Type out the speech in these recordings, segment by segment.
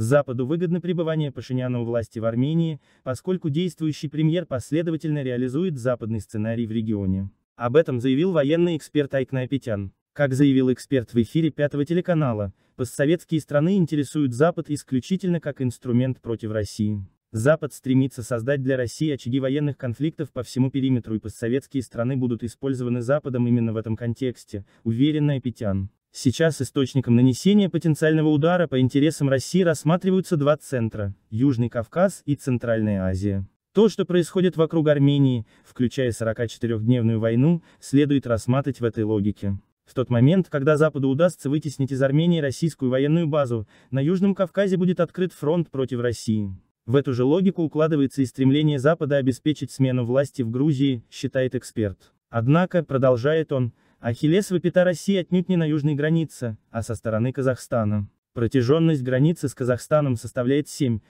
Западу выгодно пребывание Пашиняна у власти в Армении, поскольку действующий премьер последовательно реализует западный сценарий в регионе. Об этом заявил военный эксперт Айкна Апетян. Как заявил эксперт в эфире пятого телеканала, постсоветские страны интересуют Запад исключительно как инструмент против России. Запад стремится создать для России очаги военных конфликтов по всему периметру и постсоветские страны будут использованы Западом именно в этом контексте, уверен Апетян. Сейчас источником нанесения потенциального удара по интересам России рассматриваются два центра – Южный Кавказ и Центральная Азия. То, что происходит вокруг Армении, включая 44-дневную войну, следует рассматривать в этой логике. В тот момент, когда Западу удастся вытеснить из Армении российскую военную базу, на Южном Кавказе будет открыт фронт против России. В эту же логику укладывается и стремление Запада обеспечить смену власти в Грузии, считает эксперт. Однако, продолжает он, Ахиллесова пята России отнюдь не на южной границе, а со стороны Казахстана. Протяженность границы с Казахстаном составляет 7-6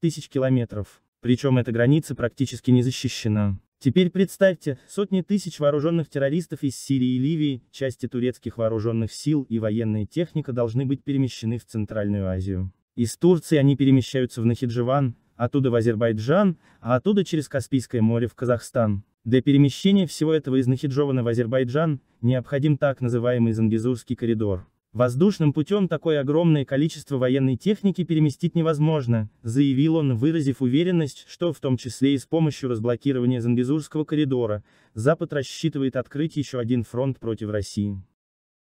тысяч километров. Причем эта граница практически не защищена. Теперь представьте, сотни тысяч вооруженных террористов из Сирии и Ливии, части турецких вооруженных сил и военная техника должны быть перемещены в Центральную Азию. Из Турции они перемещаются в Нахидживан, оттуда в Азербайджан, а оттуда через Каспийское море в Казахстан. Для перемещения всего этого из Нахиджевана в Азербайджан необходим так называемый Зангизурский коридор. Воздушным путем такое огромное количество военной техники переместить невозможно, заявил он, выразив уверенность, что в том числе и с помощью разблокирования Зангизурского коридора, Запад рассчитывает открыть еще один фронт против России.